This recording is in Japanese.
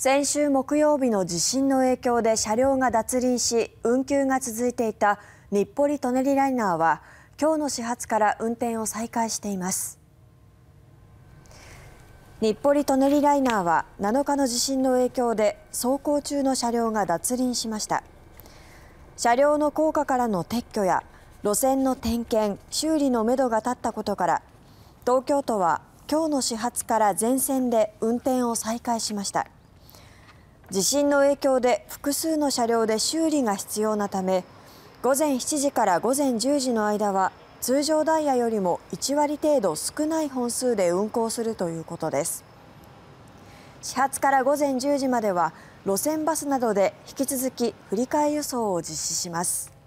先週木曜日の地震の影響で車両が脱輪し運休が続いていた日暮里・舎人ライナーは今日の始発から運転を再開しています日暮里・舎人ライナーは7日の地震の影響で走行中の車両が脱輪しました車両の高架からの撤去や路線の点検修理のめどが立ったことから東京都は今日の始発から全線で運転を再開しました地震の影響で複数の車両で修理が必要なため午前7時から午前10時の間は通常ダイヤよりも1割程度少ない本数で運行するということです始発から午前10時までは路線バスなどで引き続き振り替え輸送を実施します